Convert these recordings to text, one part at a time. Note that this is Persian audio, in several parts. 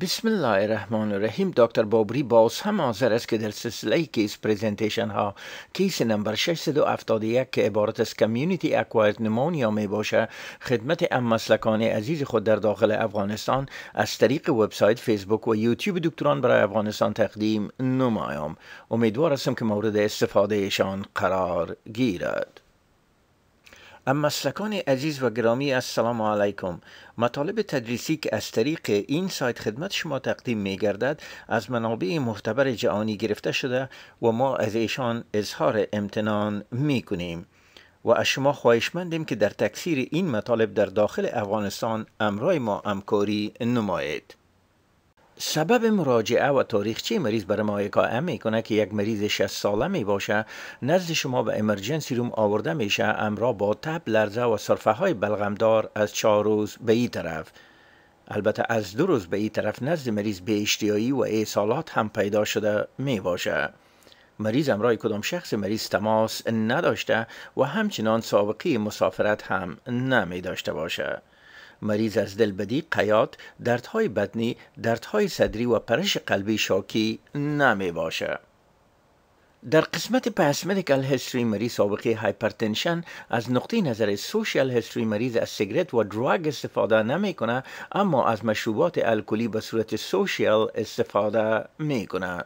بسم الله الرحمن الرحیم دکتر بابری باز هم حاضر است که در سلسله کیس پریزنتیشن ها کیس نمبر 671 که عبارت از کمیونیتی اکوایرد نمونیا می باشه خدمت ام مسلکان عزیز خود در داخل افغانستان از طریق وبسایت فیسبوک و یوتیوب دکتران برای افغانستان تقدیم نمایم امیدوار هستم که مورد استفاده شان قرار گیرد امسلکان عزیز و گرامی السلام علیکم مطالب تدریسی که از طریق این سایت خدمت شما تقدیم می گردد از منابع معتبر جهانی گرفته شده و ما از ایشان اظهار امتنان می کنیم و از شما خواهشمندیم که در تکثیر این مطالب در داخل افغانستان امرای ما همکاری نمایید سبب مراجعه و تاریخچه مریض برای ما می کنه که یک مریض 60 ساله می باشه نزد شما به امرجنسی روم آورده میشه امرا با تب لرزه و صرفه های بلغمدار از چهار روز به ای طرف البته از دو روز به این طرف نزد مریض به اشتیایی و ایصالات هم پیدا شده می باشه مریض امرای کدام شخص مریض تماس نداشته و همچنان سابقه مسافرت هم نمی داشته باشه مریض از دلبدی قیات دردهای بدنی دردهای صدری و پرش قلبی شاکی نمی باشه در قسمت پس مدیکال هستری مریض سابقه هایپرتنشن از نقطه نظر سوشیال هستری مریض از سیگرت و دراگ استفاده کنه اما از مشروبات الکلی به صورت سوشیال استفاده می کنه.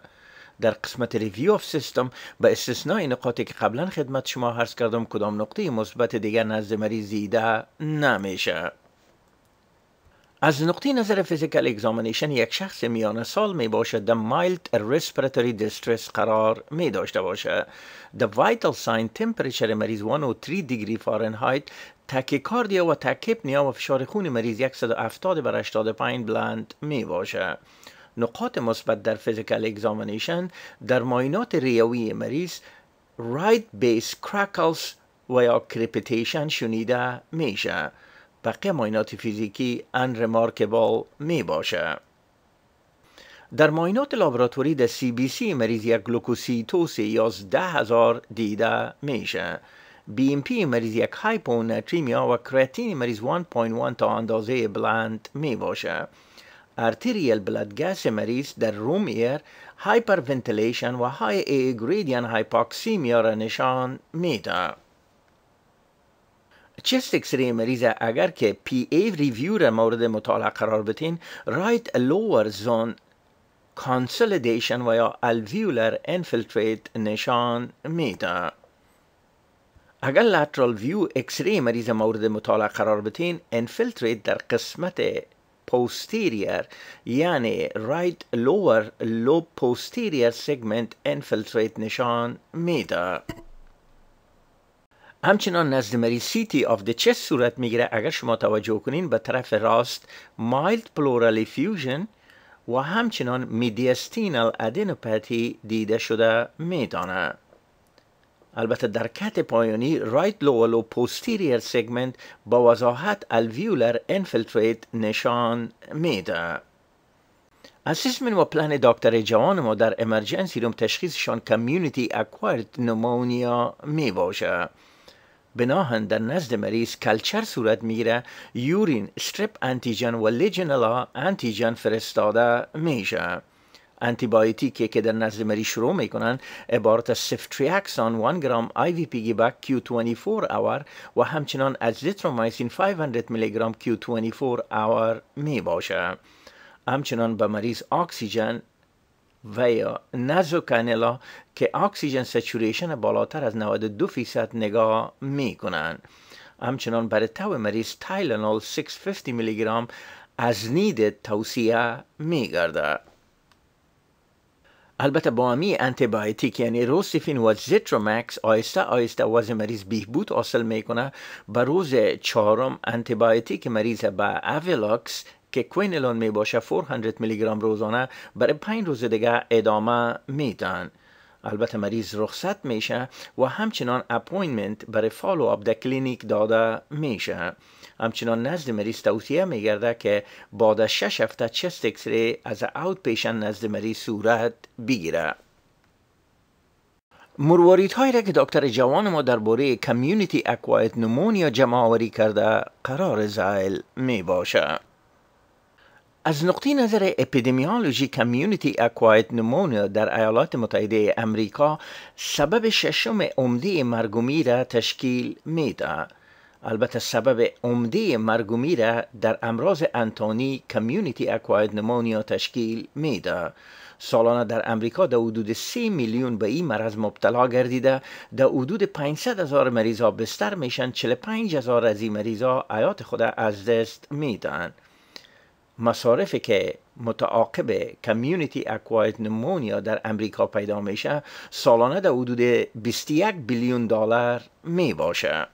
در قسمت ریویو اف سیستم به استثنای نقاطی که قبلا خدمت شما عرض کردم کدام نقطه مثبت دیگر نزد مریض دیده نمیشه از نقطه نظر فیزیکال اگزامنیشن، یک شخص میان سال می باشد در مایلد ریسپراتوری قرار می داشته باشد در ویتل ساین تیمپریچر مریض 103 دیگری فارنهایت کاردیا و نیام و فشار خون مریض 170 بر 85 بلند می باشد نقاط مثبت در فیزیکال اگزامنیشن، در ماینات ریوی مریض رایت بیس کرکلز و یا کریپیتیشن شنیده میشه بقیه معاینات فیزیکی انرمارکبال می باشه. در ماینات لابراتوری در سی بی سی مریض یک گلوکوسیتوس هزار دیده میشه. بی ام پی مریض یک تریمیا و کراتین مریض 1.1 تا اندازه بلند می باشه. بلاد گس مریض در روم ایر هایپر و های ایگریدین هایپاکسیمیا را نشان میده. چست اکسری مریض اگر که پی ای ریویو را مورد مطالعه قرار بتین رایت لوور زون کانسولیدیشن و یا الویولر انفلتریت نشان میده اگر لاترال ویو اکسری مریض مورد مطالعه قرار بتین انفلتریت در قسمت پوستیریر یعنی رایت لور لوب پوستیریر سگمنت انفلتریت نشان میده همچنان نزد مری سیتی آف د چست صورت میگیره اگر شما توجه کنین به طرف راست مایلد پلورالی فیوژن و همچنان میدیستینال ادینوپاتی دیده شده میدانه البته در کت پایانی رایت لوول و پوستیریر سگمنت با وضاحت الویولر انفلتریت نشان میده اسیسمن و پلن دکتر جوان ما در امرجنسی روم تشخیصشان کمیونیتی اکوارد نمونیا می بناهن در نزد مریض کلچر صورت میگیره یورین استرپ انتیجن و لیجنلا انتیجن فرستاده میشه انتیبایوتیکی که در نزد مریض شروع میکنن عبارت از سفتریاکسان 1 گرم آی وی پی کیو 24 اور و همچنان از لیترومایسین 500 میلی گرام کیو 24 اور می باشه همچنان به مریض اکسیژن و یا نزو که اکسیژن سچوریشن بالاتر از 92 فیصد نگاه می کنند. همچنان برای تو مریض تایلنول 650 میلی گرم از نید توصیه می گرده. البته با امی که یعنی روسیفین و زیترومکس آیسته آیسته وز مریض بهبود حاصل میکنه به روز چهارم انتیبایوتیک مریض به اولوکس، که کوینلون می باشه 400 میلی گرم روزانه برای پنج روز دیگه ادامه میدن البته مریض رخصت میشه و همچنان اپوینمنت برای فالو اپ در کلینیک داده میشه همچنان نزد مریض توصیه میگرده که بعد از شش هفته چست اکسری از اوت پیشن نزد مریض صورت بگیره مروارید هایی را که دکتر جوان ما درباره کمیونیتی اکوایت نمونیا جمع آوری کرده قرار زایل می باشه از نقطه نظر اپیدمیولوژی کمیونیتی اکوایت نمونیا در ایالات متحده امریکا سبب ششم عمده مرگومی را تشکیل میده. البته سبب عمده مرگومی را در امراض انتانی کمیونیتی اکوایت نمونیا تشکیل میده. سالانه در امریکا در حدود 3 میلیون به این مرض مبتلا گردیده در حدود 500 هزار مریضا بستر میشن 45 هزار از این مریضا حیات خود از دست میدن مصارفی که متعاقب کمیونیتی اکواید نمونیا در امریکا پیدا میشه سالانه در حدود 21 بیلیون دلار می باشه.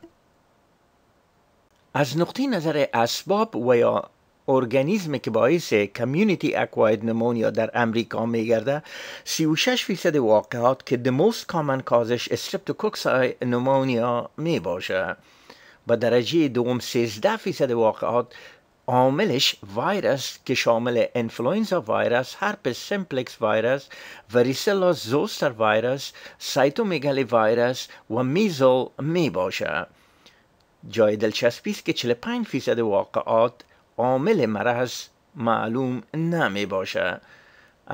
از نقطه نظر اسباب و یا ارگانیزمی که باعث کمیونیتی اکواید نمونیا در امریکا میگرده 36 فیصد واقعات که the most common کازش استرپتوکوکس نمونیا می باشه. با درجه دوم 13 فیصد واقعات عاملش وایرس که شامل انفلوئنزا وایرس، هرپس سیمپلکس وایرس، وریسلا زوستر وایرس، سایتومیگالی وایرس و میزل می باشد. جای دلچسپی است که 45 فیصد واقعات عامل مرض معلوم نمی باشد.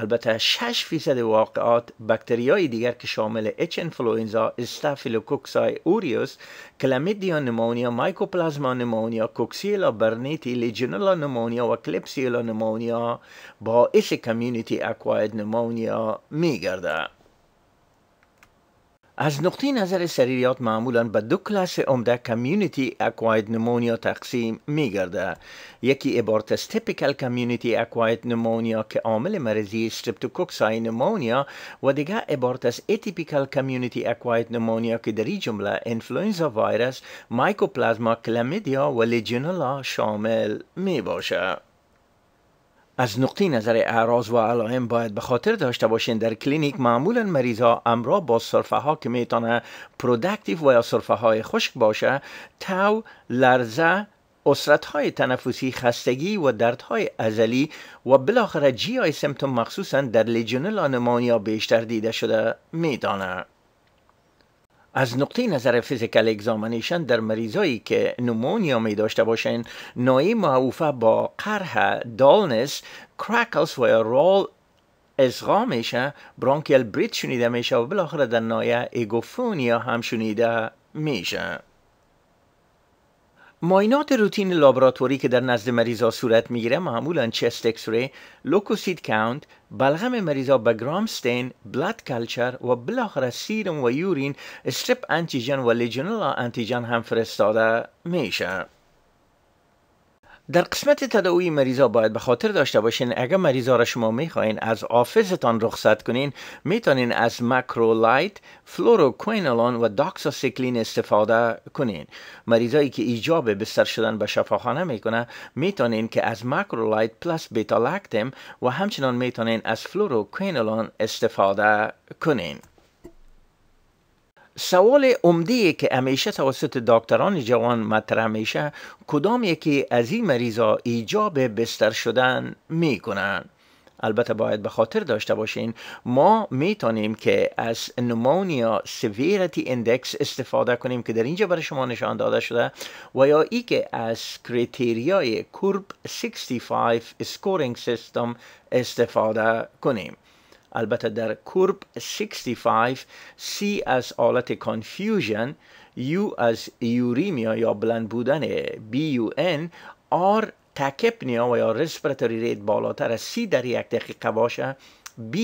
البته 6 فیصد واقعات بکتریای دیگر که شامل اچ انفلوئنزا، استافیلوکوکسای اوریوس، کلامیدیا نمونیا، مایکوپلازما نمونیا، کوکسیلا برنیتی، لیجنولا نمونیا و کلپسیلا نمونیا باعث کمیونیتی اکواید نمونیا میگردد. از نقطه نظر سریریات معمولا به دو کلاس عمده کمیونیتی اکواید نمونیا تقسیم می گرده. یکی عبارت از تیپیکل کمیونیتی اکواید نمونیا که عامل مرضی استرپتوکوکسای نمونیا و دیگه عبارت از اتیپیکل کمیونیتی اکواید نمونیا که در این جمله انفلوئنزا وایرس، مایکوپلازما و لیجنلا شامل می باشه. از نقطه نظر اعراض و علائم باید به خاطر داشته باشین در کلینیک معمولا مریض ها امرا با صرفه ها که میتونه پرودکتیو و یا سرفه های خشک باشه تو لرزه اسرت های تنفسی خستگی و دردهای ازلی و بالاخره جی آی سمتوم مخصوصا در لیجونل آنمونیا بیشتر دیده شده میدانه از نقطه نظر فیزیکال اگزامنیشن، در مریضایی که نمونیا می داشته باشند نایی معوفه با قرح دالنس کرکلز و رول اصغا میشه برانکیل بریت شنیده میشه و بالاخره در نایه ایگوفونیا هم شنیده میشه ماینات روتین لابراتوری که در نزد مریضا صورت میگیره معمولا چست اکسری، لوکوسید کاونت، بلغم مریضا با گرام ستین، بلاد کلچر و بالاخره سیرم و یورین استرپ انتیجن و لیجنلا انتیجن هم فرستاده میشه. در قسمت تداوی مریضا باید به خاطر داشته باشین اگر مریضا را شما میخواین از آفیستان رخصت کنین میتونین از مکرولایت فلوروکوینالون و داکساسیکلین استفاده کنین مریضایی که ایجاب بستر شدن به شفاخانه میکنه میتونین که از مکرولایت پلاس بیتالاکتم و همچنان میتونین از فلوروکوینالون استفاده کنین سوال عمده که همیشه توسط دکتران جوان مطرح میشه کدام یکی از این مریضا ایجاب بستر شدن میکنن البته باید به خاطر داشته باشین ما میتونیم که از نمونیا سیویرتی اندکس استفاده کنیم که در اینجا برای شما نشان داده شده و یا ای که از کریتریای کرب 65 سکورینگ سیستم استفاده کنیم البته در کورب 65 C از حالت کانفیوژن U از یوریمیا یا بلند بودن BUN R تکپنیا و یا رسپراتوری ریت بالاتر از سی در یک دقیقه باشه B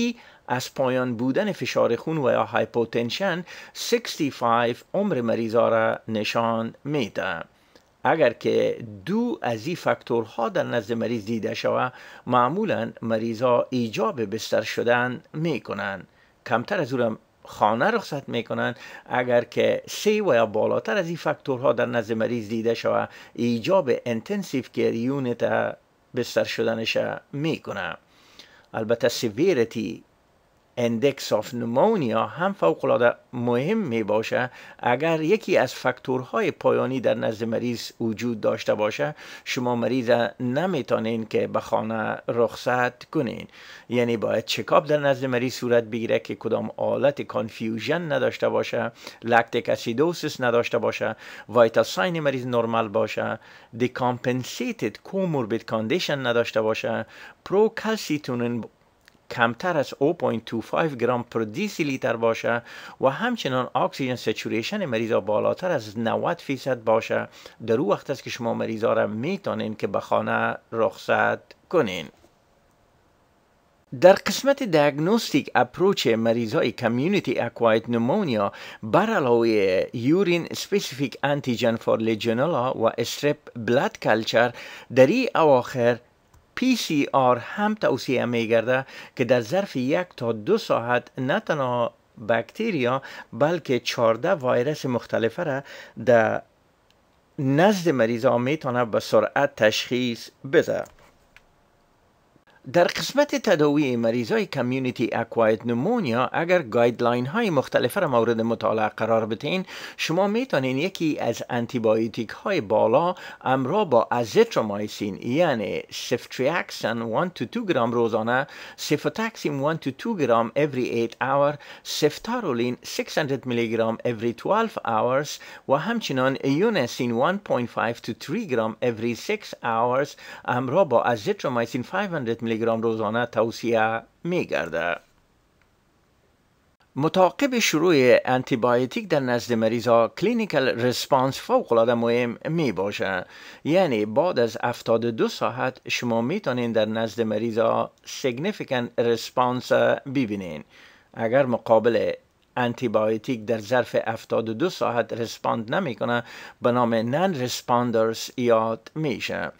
از پایان بودن فشار خون و یا هایپوتنشن 65 عمر مریضا را نشان میده اگر که دو از این فاکتورها در نزد مریض دیده شود معمولا مریض ها ایجاب بستر شدن میکنن کمتر از اونم خانه رخصت میکنن اگر که سه و یا بالاتر از این فاکتورها در نزد مریض دیده شود ایجاب انتنسیو کیر یونیت بستر شدنش میکنه البته سیویرتی اندکس آف نمونیا هم فوقلاده مهم می باشه اگر یکی از فکتورهای پایانی در نزد مریض وجود داشته باشه شما مریض نمیتونین که به خانه رخصت کنین یعنی باید چکاپ در نزد مریض صورت بگیره که کدام آلت کانفیوژن نداشته باشه لکتیک اسیدوسس نداشته باشه وایتا ساین مریض نرمال باشه دیکامپنسیتد کوموربید کاندیشن نداشته باشه پروکالسیتونین کمتر از 0.25 گرم پر دیسی لیتر باشه و همچنان اکسیژن سچوریشن مریضا بالاتر از 90 فیصد باشه در او وقت است که شما مریضا را میتانین که به خانه رخصت کنین در قسمت دیاگنوستیک اپروچ مریض های کمیونیتی اکوایت نمونیا بر علاوه یورین سپیسیفیک انتیجن فور و استرپ بلاد کلچر در ای اواخر پی سی آر هم توصیه می گرده که در ظرف یک تا دو ساعت نه تنها بکتریا بلکه چارده وایرس مختلفه را در نزد مریض ها میتونه به سرعت تشخیص بده در قسمت تداوی مریضای کمیونیتی اکوایت نمونیا اگر گایدلاین های مختلف را مورد مطالعه قرار بتین شما میتونین یکی از انتیبایوتیک های بالا امرو با ازیترومایسین یعنی سفتریاکسن 1 تا 2 گرام روزانه سفتاکسین 1 تا 2 گرام every 8 hour سفتارولین 600 میلی گرام every 12 hours و همچنان ایونسین 1.5 تا 3 گرام every 6 hours امرو با ازیترومایسین 500 میلی تلگرام روزانه توصیه می گرده. شروع انتیبایتیک در نزد مریضا کلینیکل ریسپانس فوقالعاده مهم می باشه یعنی بعد از 72 ساعت شما میتونین در نزد مریضا سیگنیفیکن ریسپانس ببینین اگر مقابل انتیبایوتیک در ظرف 72 ساعت ریسپاند نمیکنه به نام نن ریسپاندرز یاد میشه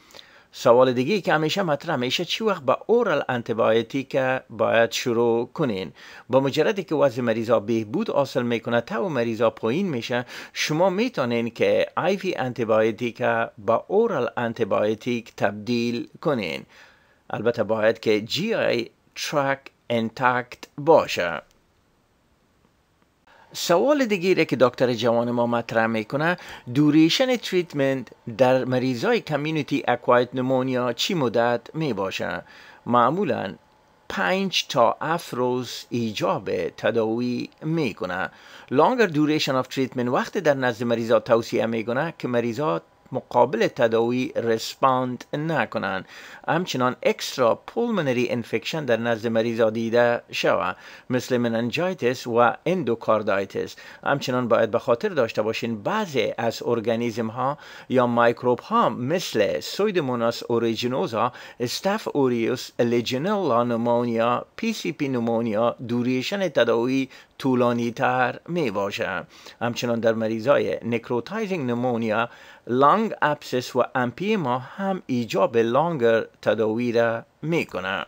سوال دیگه که همیشه مطرح میشه چی وقت به اورال انتبایتیک باید شروع کنین با مجردی که وضع مریضا بهبود حاصل میکنه تا و مریضا پایین میشه شما میتونین که آیوی انتبایتیک با اورال انتبایتیک تبدیل کنین البته باید که جی آی ترک انتکت باشه سوال دیگری که دکتر جوان ما مطرح میکنه دوریشن تریتمنت در مریضای کمیونیتی اکوایت نمونیا چی مدت میباشه معمولا پنج تا اف روز ایجاب تداوی میکنه لانگر دوریشن آف تریتمنت وقت در نزد مریضا توصیه میکنه که مریضا مقابل تداوی رسپاند نکنند همچنان اکسترا پولمنری انفکشن در نزد مریض دیده شوه مثل مننجایتس و اندوکاردایتس همچنان باید به خاطر داشته باشین بعضی از ارگانیسم ها یا مایکروب ها مثل سویدوموناس اوریجینوزا استاف اوریوس لیجنلا نمونیا پی سی پی نمونیا دوریشن تداوی طولانی تر می باشه همچنان در مریضای های نکروتایزینگ نمونیا لانگ اپسس و ما هم ایجاب لانگر تداوی را می کنه.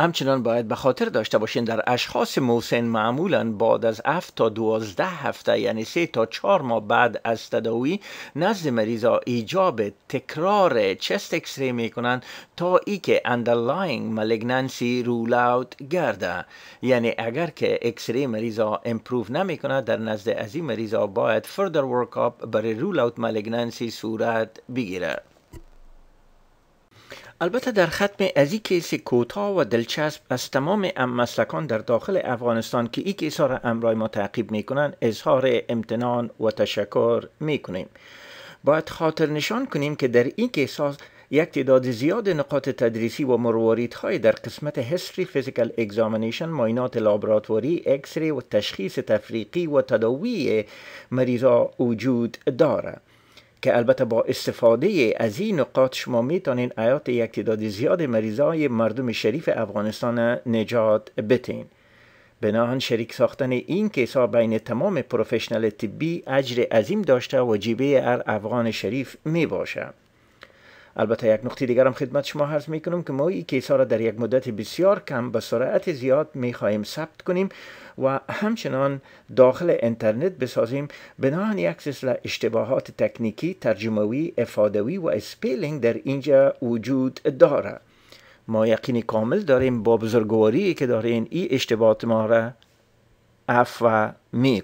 همچنان باید به خاطر داشته باشین در اشخاص موسن معمولا بعد از 7 تا 12 هفته یعنی 3 تا 4 ماه بعد از تداوی نزد مریضا ایجاب تکرار چست اکسری می کنند تا ای که اندرلاینگ مالگنانسی رول اوت گرده یعنی اگر که اکسری مریضا امپروف نمی کند در نزد از این مریضا باید فردر اپ برای رول اوت مالگنانسی صورت بگیره البته در ختم از این کیس کوتا و دلچسب از تمام مسلکان در داخل افغانستان که این کیسا را امرای ما تعقیب کنند اظهار امتنان و تشکر میکنیم باید خاطر نشان کنیم که در این ها یک تعداد زیاد نقاط تدریسی و های در قسمت هستری فیزیکل اگزامینیشن ماینات لابراتوری، اکسری و تشخیص تفریقی و تداوی مریضا وجود دارد که البته با استفاده از این نقاط شما میتونین آیات یک تعداد زیاد مریضای مردم شریف افغانستان نجات بتین بناهن شریک ساختن این کیسا بین تمام پروفشنل طبی اجر عظیم داشته و جیبه ار افغان شریف می باشه. البته یک نقطه دیگر هم خدمت شما عرض می کنم که ما این کیسا را در یک مدت بسیار کم به سرعت زیاد می خواهیم ثبت کنیم و همچنان داخل اینترنت بسازیم بناهن یک سلسله اشتباهات تکنیکی، ترجموی، افادوی و اسپیلینگ در اینجا وجود داره ما یقینی کامل داریم با بزرگواری که دارین این اشتباهات ما را عفو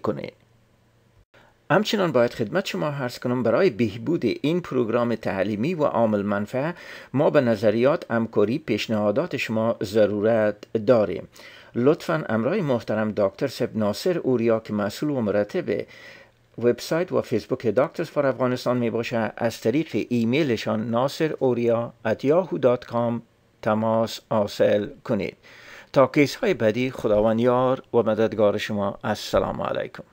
کنیم. همچنان باید خدمت شما عرض کنم برای بهبود این پروگرام تعلیمی و عامل منفعه ما به نظریات همکاری پیشنهادات شما ضرورت داریم لطفا امرای محترم دکتر سب ناصر اوریا که مسئول و مرتب وبسایت و فیسبوک دکترز فار افغانستان می باشه از طریق ایمیلشان ناصر اوریا تماس حاصل کنید تا کیس های بعدی خداوند یار و مددگار شما السلام علیکم